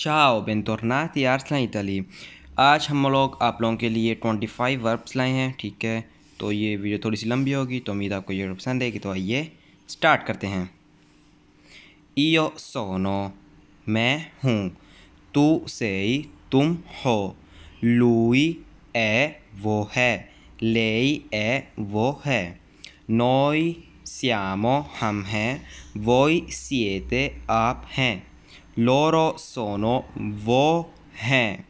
चाओ बेंतोरनाती आर्सलान इटली आज हम लोग आप लोगों के लिए ट्वेंटी फाइव वर्ब्स लाए हैं ठीक है तो ये वीडियो थोड़ी सी लंबी होगी तो उम्मीद आपको ये पसंद आएगी तो आइए स्टार्ट करते हैं ईयो सोनो मैं हूँ तू से तुम हो लुई ए वो है लेई ए वो है नोई श्यामो हम हैं वोई सिएते आप हैं लोरो सोनो वो हैं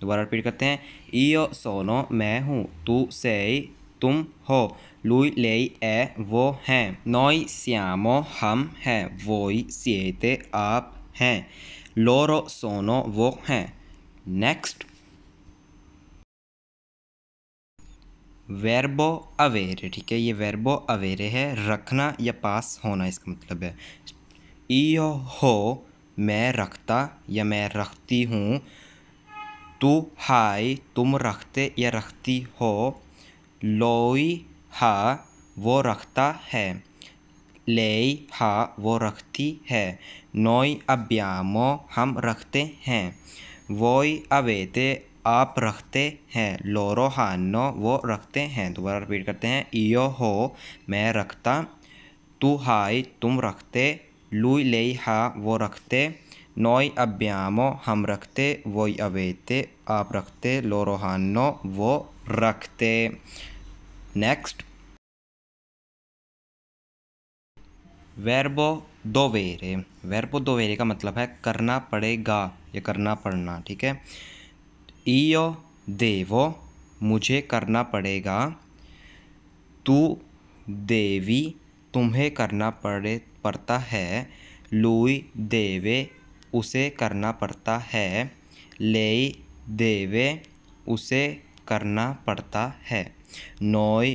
दोबारा रिपीट करते हैं इो सोनो मैं हूँ तू से तुम हो लुई ले वो हैं è noi हम हैं è voi सीते आप हैं लोरो सोनो वो हैं नेक्स्ट वेरबो अवेरे ठीक है ये वेरबो अवेरे है रखना या पास होना इसका मतलब है हो मैं रखता या मैं रखती हूँ तू हाय तुम रखते या रखती हो लोई हा वो रखता है लेई हा वो रखती है नोई अब्यामो हम रखते हैं वोई अवेते आप रखते हैं लोरो हानो वो रखते हैं दोबारा रिपीट करते हैं यो हो मैं रखता तू हाय तुम रखते लुई ले हा वो रखते noi abbiamo हम रखते voi अवेते आप रखते loro hanno वो रखते नेक्स्ट verbo दोवेरे वेरपो दोवेरे का मतलब है करना पड़ेगा या करना पड़ना ठीक है ईयो देवो मुझे करना पड़ेगा तू देवी तुम्हें करना पड़े पड़ता है लुई देवे उसे करना पड़ता है लेई देवे उसे करना पड़ता है नोई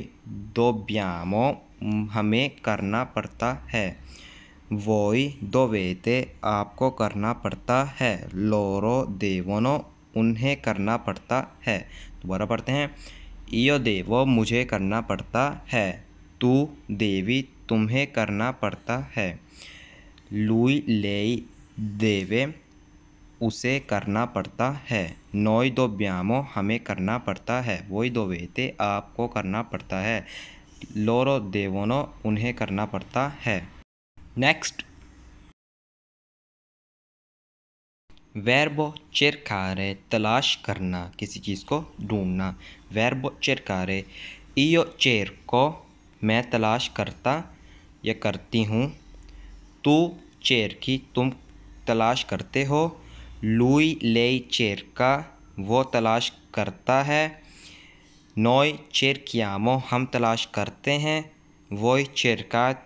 ब्यामो हमें करना पड़ता है वोई दो वेते आपको करना पड़ता है लोरो देवनो उन्हें करना पड़ता है दोबारा पढ़ते हैं यो देवो मुझे करना पड़ता है तू देवी तुम्हें करना पड़ता है लुई लेई देवे उसे करना पड़ता है नोई दो ब्यामो हमें करना पड़ता है वोई दो वेते आपको करना पड़ता है लोरो देवोनो उन्हें करना पड़ता है नेक्स्ट वैरबो चिरकारे तलाश करना किसी चीज़ को ढूंढना वैरबो चिरकारे इो चेर को मैं तलाश करता या करती हूँ तू चेर की तुम तलाश करते हो लुई ले चेर का वो तलाश करता है नोए चेर क्यामो हम तलाश करते हैं वो वोई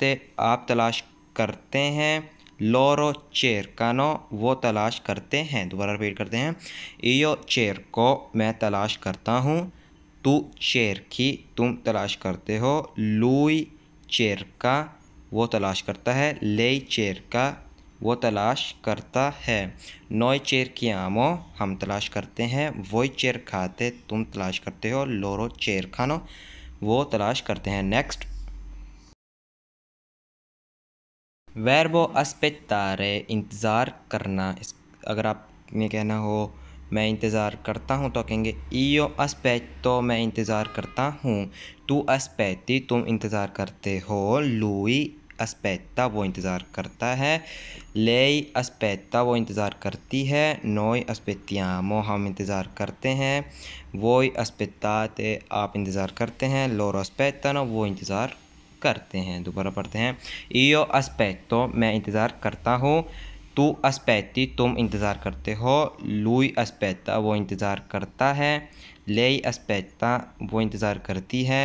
ते आप तलाश करते हैं लोरो नो वो तलाश करते हैं दोबारा रिपीट करते हैं यो चेर को मैं तलाश करता हूँ तू चेर की तुम तलाश करते हो लुई चेर का वो तलाश करता है ले चेर का वो तलाश करता है नोए चेर की आमो हम तलाश करते हैं वो चेर खाते तुम तलाश करते हो लोरो चेर खानो वो तलाश करते हैं नेक्स्ट वैरबो तारे इंतज़ार करना इस अगर आपने कहना हो मैं इंतज़ार करता हूँ तो कहेंगे ईयो अस्पैच तो मैं इंतज़ार करता हूँ तू अस्पैती तुम इंतज़ार करते हो लुई अस्पैता वो इंतज़ार करता है लेई अस्पैता वो इंतज़ार करती है नोई अस्पेतियामो हम इंतज़ार करते हैं वोई अस्पेताते आप इंतज़ार करते हैं लोरो अस्पैतनो वो इंतज़ार करते हैं दोबारा पढ़ते हैं ईयो अस्पैतो मैं इंतज़ार करता हूँ तू अस्पैती तुम इंतज़ार करते हो लुई अस्पैता वो इंतज़ार करता है लेई अस्पैता वो इंतज़ार करती है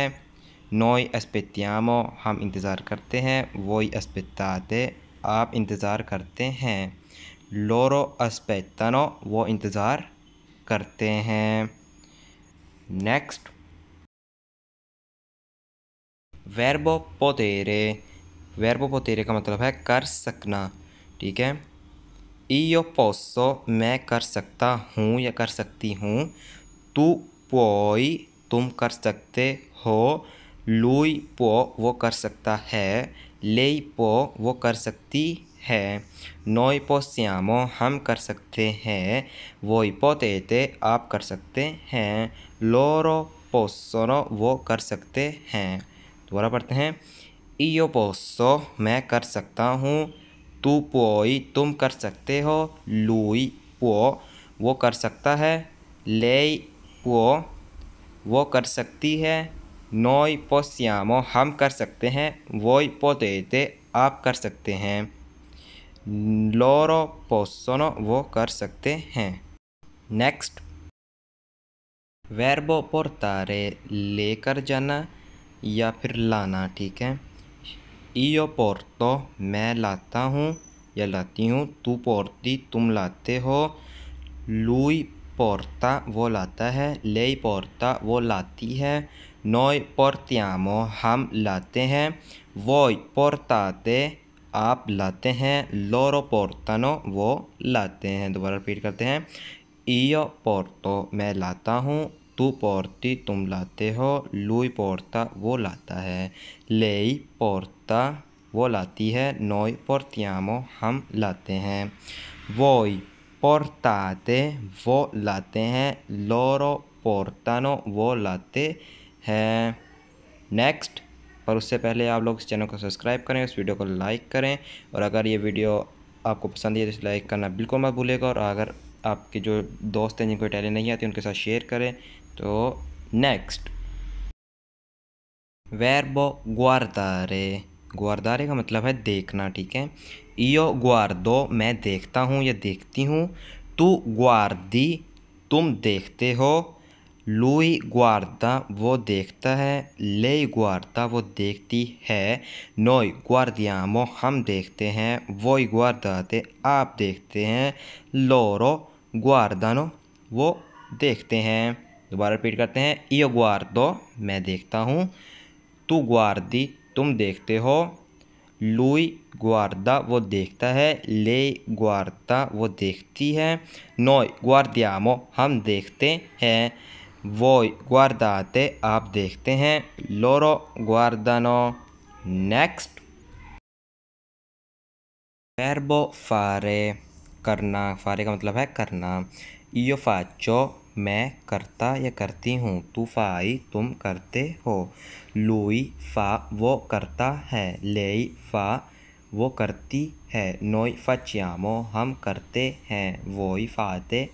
नोई aspettiamo हम इंतज़ार करते हैं वोई अस्पताते आप इंतज़ार करते हैं लोरो अस्पतनो वो इंतज़ार करते हैं नेक्स्ट वेरबो पोतेरे वेरबो पोतेरे का मतलब है कर सकना ठीक है यो पोसो मैं कर सकता हूँ या कर सकती हूँ तू पोई तुम कर सकते हो लुई पो वो कर सकता है लेई पो वो कर सकती है नोई पो श्यामो हम कर सकते हैं वोई पो तेते आप कर सकते हैं लोरो पोसोनो वो कर सकते हैं दोबारा पढ़ते हैं इो पोसो मैं कर सकता हूँ तू पोई तुम कर सकते हो लुई पो वो कर सकता है ले पो वो कर सकती है नोई पोस्यामो हम कर सकते हैं वोई पोते आप कर सकते हैं लोरो पोसोनो वो कर सकते हैं नेक्स्ट वेरबो पोरतारे लेकर जाना या फिर लाना ठीक है ईयो पोर्तो मैं लाता हूँ या लाती हूँ तू पोरती तुम लाते हो लुई पोरता वो लाता है ले पोरता वो लाती है Noi portiamo हम लाते हैं Voi portate आप लाते हैं Loro portano वो लाते हैं दोबारा रिपीट करते हैं Io porto मैं लाता हूँ तू पोर्ती तुम लाते हो लुई पोर्ता वो लाता है लेई पोर्ता वो लाती है नोई पोर्तियामो हम लाते हैं वोई पोर्ताते वो लाते हैं लोरो पोर्तानो वो लाते है नेक्स्ट पर उससे पहले आप लोग इस चैनल को सब्सक्राइब करें उस वीडियो को लाइक करें और अगर ये वीडियो आपको पसंद है तो इसे लाइक करना बिल्कुल मत भूलेगा और अगर आपके जो दोस्त हैं जिनको इटालियन नहीं आती उनके साथ शेयर करें तो नेक्स्ट वेरबो ग्वारदारे ग्वारदारे का मतलब है देखना ठीक है यो ग्वारदो मैं देखता हूँ या देखती हूँ तू दी तुम देखते हो लुई ग्वारता वो देखता है ले ग्वारता वो देखती है नोई ग्वार्दियामो हम देखते हैं वोई ग्वार्दाते आप देखते हैं लोरो ग्वारदानो वो देखते हैं दोबारा रिपीट करते हैं यो ग्वार्दो मैं देखता हूँ तू ग्वार्दी तुम देखते हो लुई ग्वारदा वो देखता है ले ग्वारता वो देखती है नोई ग्वार्दियामो हम देखते हैं voi guardate आप देखते हैं loro guardano next verbo fare करना fare का मतलब है करना io faccio मैं करता या करती हूँ तू फाई तुम करते हो लुई फा वो करता है लेई फा वो करती है नोई फाचियामो हम करते हैं वोई फाते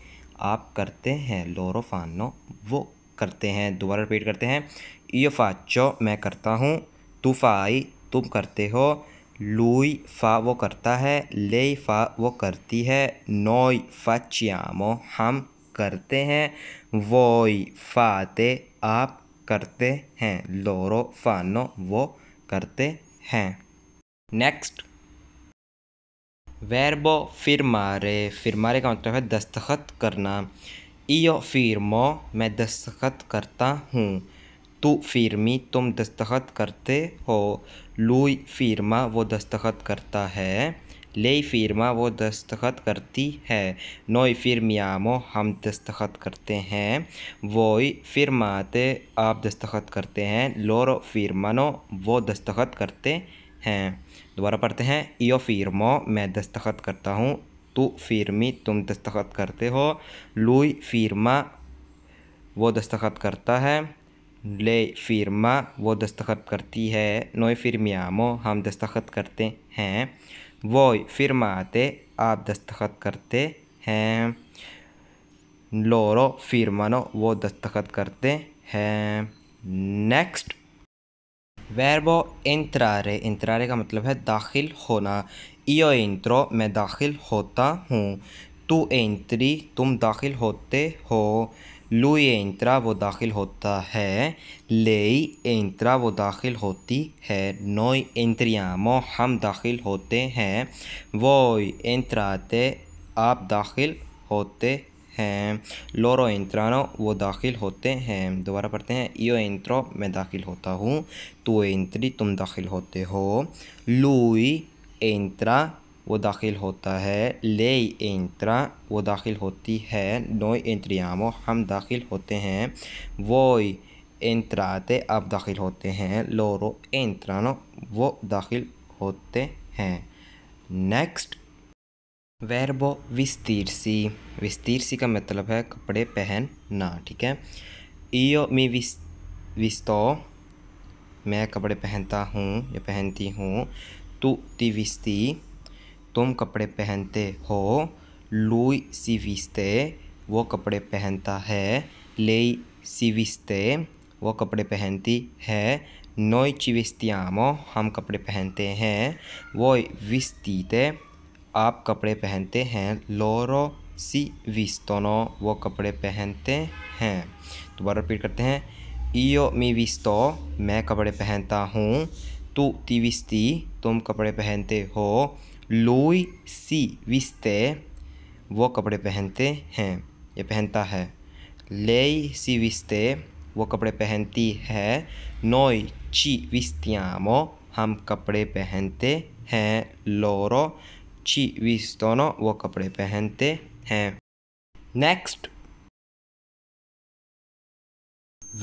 आप करते हैं लोरो फानो वो करते हैं दोबारा रिपीट करते हैं यो फाचो मैं करता हूँ तुफाई तुम करते हो लुई फा वो करता है ले फा वो करती है नोई फाचियामो हम करते हैं वोई फाते आप करते हैं लोरो फानो वो करते हैं नेक्स्ट वैरबो फिर मारे फिर मारे का मतलब है दस्तखत करना io firmo मैं दस्तखत करता हूँ तू फिरमी तुम दस्तखत करते हो लुई फिरमा वो दस्तखत करता है लेई फिरमा वो दस्तखत करती है फिर मियामो हम दस्तखत करते हैं वोई फिरमाते आप दस्तखत करते हैं लोरो फिरमानो वो दस्तखत करते हैं दोबारा पढ़ते हैं यो फिरमो मैं दस्तखत करता हूँ तो फिरमी तुम दस्तखत करते हो लुई फिरमा वो दस्तखत करता है ले फिरमा वो दस्तखत करती है नोए फिरमियामो हम दस्तखत करते हैं वो फिरमाते आप दस्तखत करते हैं लोरो फिरमानो वो दस्तखत करते हैं नेक्स्ट वैरबो इंतरारे इंतरारे का मतलब है दाखिल होना io entro मैं दाखिल होता हूँ तू entri तुम दाखिल होते हो lui entra वो दाखिल होता है lei entra वो दाखिल होती है noi entriamo हम दाखिल होते हैं voi entrate आप दाखिल होते हैं लोरो इंत्रानो वो दाखिल होते हैं दोबारा पढ़ते हैं यो इंत्रो मैं दाखिल होता हूँ तू इंत्री तुम दाखिल होते हो लुई entra वो दाखिल होता है ले एंतरा वो दाखिल होती है नोई एंट्रियामो हम दाखिल होते हैं वो एंत्राते आप दाखिल होते हैं लोरो एंत्रानो वो दाखिल होते हैं नेक्स्ट वेरबो विस्तीर्सी विस्तीर्सी का मतलब है कपड़े पहनना ठीक है ईयो मी विस्तो मैं कपड़े पहनता हूँ या पहनती हूँ तू तिविस्ती तुम कपड़े पहनते हो लुई सिविस्ते वो कपड़े पहनता है ले सिविस्ते वो कपड़े पहनती है नोई चिविस्तियामो हम कपड़े पहनते हैं वो vestite आप कपड़े पहनते हैं लोरो सी विस्तोनो वो कपड़े पहनते हैं दोबारा रिपीट करते हैं इो मी विस्तो मैं कपड़े पहनता हूँ तो तिविस्ती तुम कपड़े पहनते हो लोई सी विस्ते वो कपड़े पहनते हैं ये पहनता है ले सी विस्ते वो कपड़े पहनती है नोई ची विस्तियामो हम कपड़े पहनते हैं लोरो ची विस्तोनो वो कपड़े पहनते हैं नेक्स्ट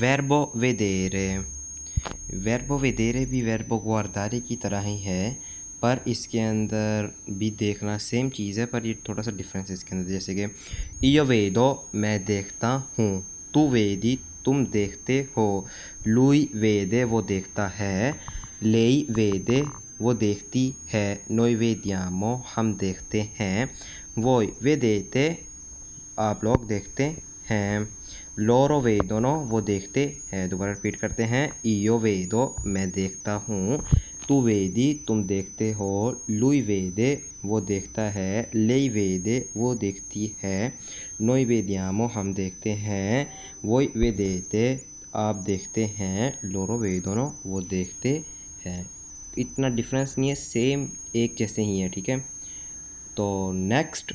वेरबो वेदेरे वर्ब वेदेरे भी वर्ब गुआरदारे की तरह ही है पर इसके अंदर भी देखना सेम चीज़ है पर ये थोड़ा सा डिफरेंस है इसके अंदर जैसे कि यो वेदो मैं देखता हूँ तू वेदी तुम देखते हो लुई वेदे वो देखता है लेई वेदे वो देखती है नोई वेद्यामो हम देखते हैं वो वे देते आप लोग देखते हैं लोरो दोनों वो देखते हैं दोबारा रिपीट करते हैं ईयो वेदो मैं देखता हूँ तू वेदी तुम देखते हो लुई दे वो देखता है लेई दे वो देखती है नोई दियामो हम देखते हैं वो वे देते आप देखते हैं लोरो वे दोनों वो देखते हैं इतना डिफरेंस नहीं है सेम एक जैसे ही है ठीक है तो नेक्स्ट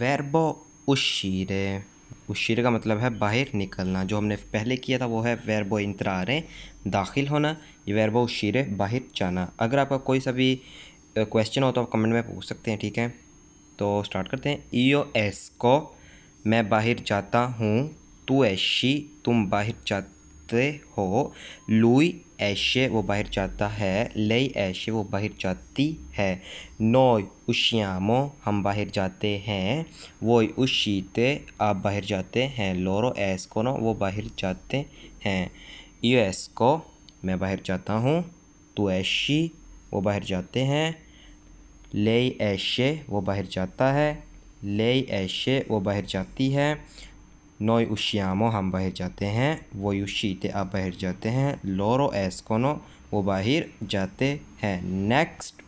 वेरबो उशीरे उशीर का मतलब है बाहर निकलना जो हमने पहले किया था वो है इंतरा इंतरारें दाखिल होना ये वेरबो उशीर बाहर जाना अगर आपका कोई सा भी क्वेश्चन हो तो आप कमेंट में पूछ सकते हैं ठीक है तो स्टार्ट करते हैं ई ओ एस को मैं बाहर जाता हूँ तू ऐशी तुम बाहर जा हो लुई ऐशे वो बाहर जाता है लई ऐशे वो बाहर जाती है नोय उशियामो हम बाहर जाते हैं वो उशीते आप बाहर जाते हैं लोरो एस्को नो वो बाहर जाते हैं यू एस्को मैं बाहर जाता हूँ तू ऐशी वो बाहर जाते हैं ले ऐशे वो बाहर जाता है ले ऐशे वो बाहर जाती है नोय उशियामो हम बाहर जाते हैं वो युशीते आप बाहर जाते हैं लोरो एस्कोनो वो बाहर जाते हैं नेक्स्ट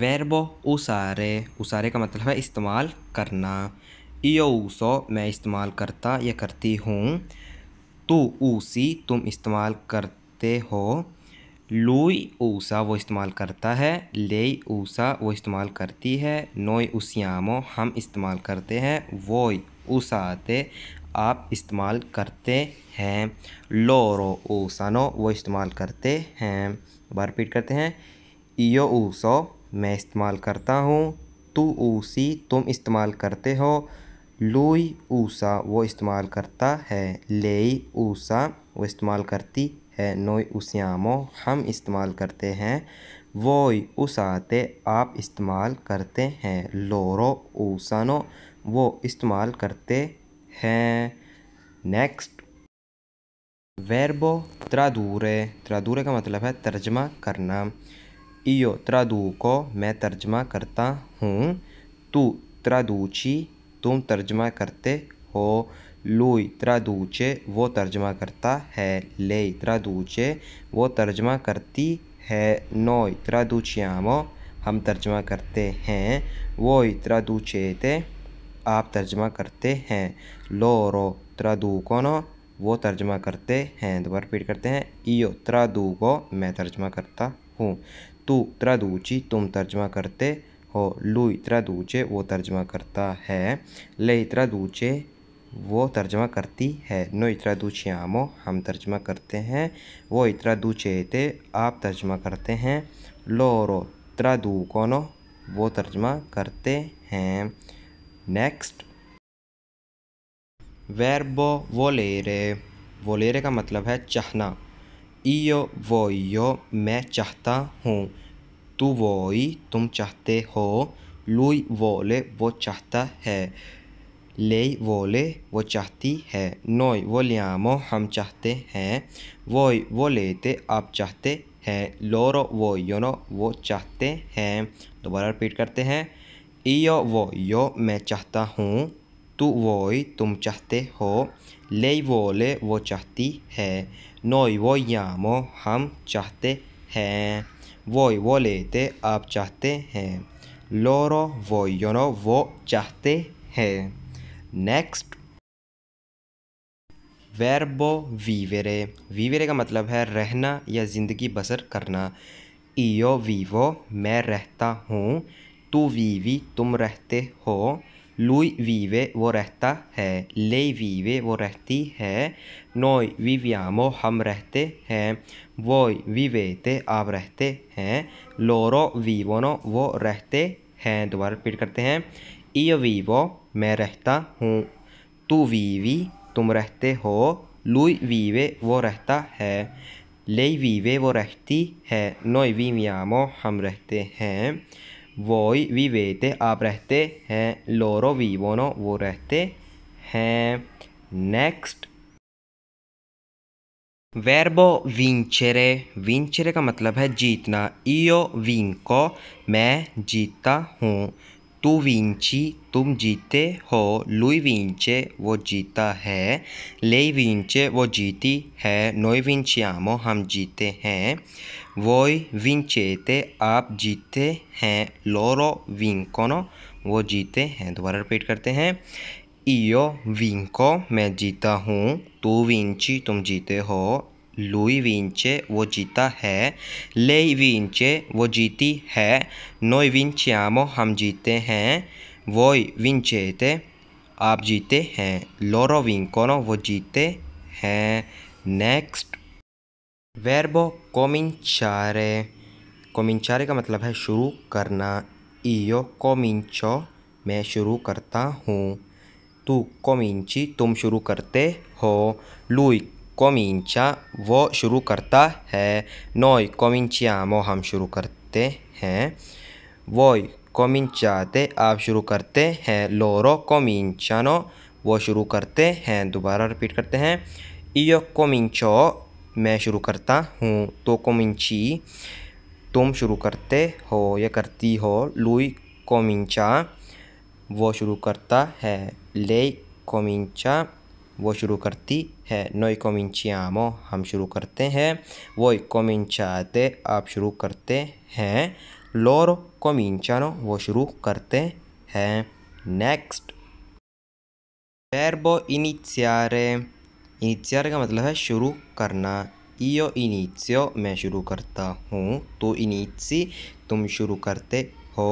वेरबो उसारे उसारे का मतलब है इस्तेमाल करना यो ऊसो मैं इस्तेमाल करता या करती हूँ तू ऊसी तुम इस्तेमाल करते हो लुई ऊसा वो इस्तेमाल करता है ले ऊसा वो इस्तेमाल करती है नोई उसियामो हम इस्तेमाल करते हैं वोई ऊसाते आप इस्तेमाल करते हैं लोरो ऊसानो वो इस्तेमाल करते हैं बार रिपीट करते हैं यो ऊसो मैं इस्तेमाल करता हूँ तू ऊसी तुम इस्तेमाल करते हो लुई ऊसा वो इस्तेमाल करता है ले ऊसा वो इस्तेमाल करती है नोई उस्यामो हम इस्तेमाल करते हैं वोई उसाते आप इस्तेमाल करते हैं लोरो ऊसानो वो इस्तेमाल करते हैं नेक्स्ट वेरबो त्रादूरे त्रादूरे का मतलब है तर्जमा करना इो त्रादू को मैं तर्जमा करता हूँ तू त्रादूची तुम तर्जमा करते हो लुई दूचे वो तर्जमा करता है ले दूचे वो तर्जमा करती है नोई त्रादूचियामो हम तर्जमा करते हैं वो त्रादूचे थे आप तर्जमा करते हैं लो रो को नो वो तर्जमा करते हैं दोबारा रिपीट करते हैं इो त्रादूको मैं तर्जमा करता हूँ तू दूची तुम तर्जमा करते हो इतरा दूचे वो तर्जमा करता है ले इतरा दूचे वो तर्जमा करती है नो इतरा दूचे आमो हम तर्जमा करते हैं वो इतरा दूचे थे आप तर्जमा करते हैं लोरो त्रा दू कोनो वो तर्जमा करते हैं नेक्स्ट वेरबो वो लेरे का मतलब है चाहना इयो वो यो मैं चाहता हूँ तू वोई तुम चाहते हो लुई वोले वो चाहता है ले वो ले वो चाहती है नोय वो लियामो हम चाहते हैं वो वो लेते आप चाहते हैं लोरो वो योनो वो चाहते हैं दोबारा रिपीट करते हैं इो वो यो मैं चाहता हूँ तू वो तुम चाहते हो ले वो ले वो चाहती है नोय वो यामो हम चाहते हैं वो वो लेते आप चाहते हैं लोरो वो योनो वो चाहते हैं नेक्स्ट वेरबो वीवेरे वीवेरे का मतलब है रहना या ज़िंदगी बसर करना ईयो वीवो मैं रहता हूँ तू वीवी तुम रहते हो लुई वीवे वो रहता है ले वीवे वो रहती है नोय विव्यामो हम रहते हैं वो विवेते आप रहते हैं लोरो वीवोनो वो रहते हैं दोबारा रिपीट करते हैं Io vivo, मैं रहता हूँ Tu vivi, तुम रहते हो Lui vive, वो रहता है Lei vive, वो रहती है Noi viviamo, हम रहते हैं Voi vivete, आप रहते हैं Loro vivono, वो रहते हैं नेक्स्ट वेरबो विंचेरे विंचेरे का मतलब है जीतना ईयो विंको मैं जीतता हूँ तु विंची तुम जीते हो लुई विंचे वो जीता है ले विंचे वो जीती है नोई विंचियामो हम जीते हैं वोई विंचेते आप जीते हैं लोरो विंकोनो वो जीते हैं दोबारा रिपीट करते हैं इो विंको मैं जीता हूँ तू विंची तुम जीते हो लुई विंचे वो जीता है ले विंचे वो जीती है नोई विंचियामो हम जीते हैं वोई थे आप जीते हैं लोरो विंकोनो वो जीते हैं नेक्स्ट वेरबो कोमिंचारे कोमिंचारे का मतलब है शुरू करना इो कोमिंचो मैं शुरू करता हूँ तू कोमिंची तुम शुरू करते हो लुई कोमिंचा वो शुरू करता है नोय कोमिंचिया मो हम शुरू करते हैं वो कोमिंचाते आप शुरू करते हैं लोरो नो वो शुरू करते हैं दोबारा रिपीट करते हैं इो कोमिंचो मैं शुरू करता हूँ तो कोमिंची तुम शुरू करते हो या करती हो लुई कोमिंचा वो शुरू करता है ले कोमिंचा वो शुरू करती है नोई कोमिंचियामो हम शुरू करते हैं वो कोमिंचाते आप शुरू करते हैं लोर कोमिंचानो वो शुरू करते हैं नेक्स्ट वेरबो इनिशियारे इनिशियर का मतलब है शुरू करना इो इनिचियो मैं शुरू करता हूँ तो इनिची तुम शुरू करते हो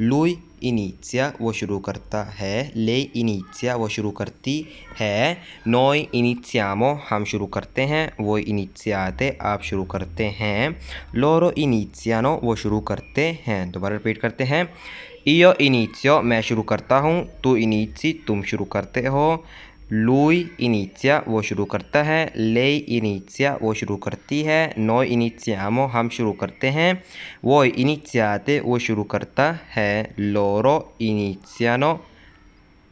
लुई इनिचिया वो शुरू करता है ले इनिचिया वो शुरू करती है नोई इनिचियामो हम शुरू करते हैं वो इनिचियाते आप शुरू करते हैं लोरो इनिचियानो वो शुरू करते हैं दोबारा रिपीट करते हैं इो इनिचियो मैं शुरू करता हूँ तू इनिची तुम शुरू करते हो लुई इनिचिया वो शुरू करता है ले इनिचिया वो शुरू करती है नो इनिचियामो हम शुरू करते हैं वो इनिचियाते वो शुरू करता है लोरो इनिचियानो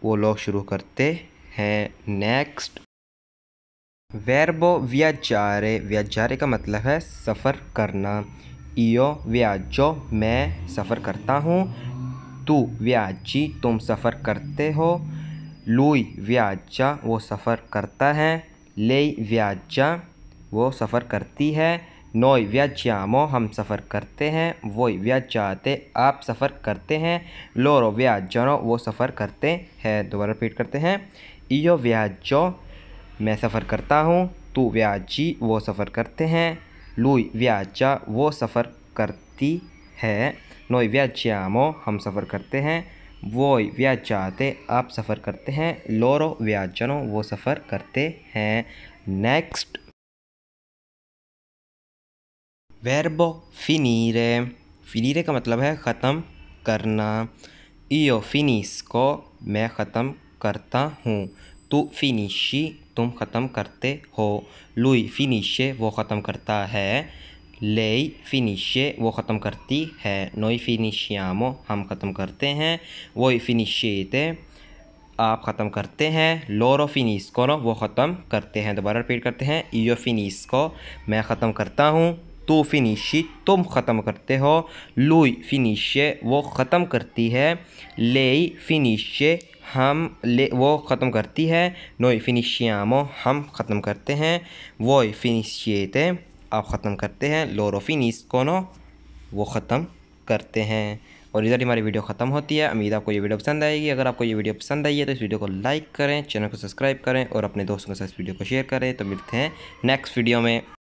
वो लोग शुरू करते हैं नेक्स्ट वेरबो व्याजारे व्याजारे का मतलब है सफ़र करना इो व्याजो मैं सफ़र करता हूँ तू व्याजी तुम सफ़र करते हो लुई व्याजा वो सफ़र करता है ले व्याजा वो सफ़र करती है नोय व्याज्यामो हम सफ़र करते हैं वो व्याजाते आप सफ़र करते हैं लोरो व्याजनो वो सफ़र करते हैं दोबारा रिपीट करते हैं इो व्याजो मैं सफ़र करता हूँ तू व्याजी वो सफ़र करते हैं लुई व्याजा वो सफ़र करती है नोय व्याज्यामो हम सफ़र करते हैं वोय व्या आप सफ़र करते हैं लोरो व्या जनो वो सफ़र करते हैं नेक्स्ट वेरबो फिनीरे फिनीरे का मतलब है ख़त्म करना इो फिनिस को मैं ख़त्म करता हूँ तू फिनिशी तुम ख़त्म करते हो लुई फिनिशे वो ख़त्म करता है लेई फिनिशे वो ख़त्म करती है नोई फिनिशियामो हम ख़त्म करते हैं वो फिनिशेते आप ख़त्म करते हैं लोरो फिनिस को नो वो ख़त्म करते हैं दोबारा रिपीट करते हैं ईयो फिनिस को मैं ख़त्म करता हूँ तो फिनिशी तुम ख़त्म करते हो लुई फिनिशे वो ख़त्म करती है लेई फिनिशे हम ले वो ख़त्म करती है नोई फिनिशियामो हम ख़त्म करते हैं वो फिनिशिएते आप ख़त्म करते हैं लोरोफिनिस कोनो वो ख़त्म करते हैं और इधर हमारी वीडियो ख़त्म होती है उम्मीद आपको ये वीडियो पसंद आएगी अगर आपको ये वीडियो पसंद आई है तो इस वीडियो को लाइक करें चैनल को सब्सक्राइब करें और अपने दोस्तों के साथ इस वीडियो को शेयर करें तो मिलते हैं नेक्स्ट वीडियो में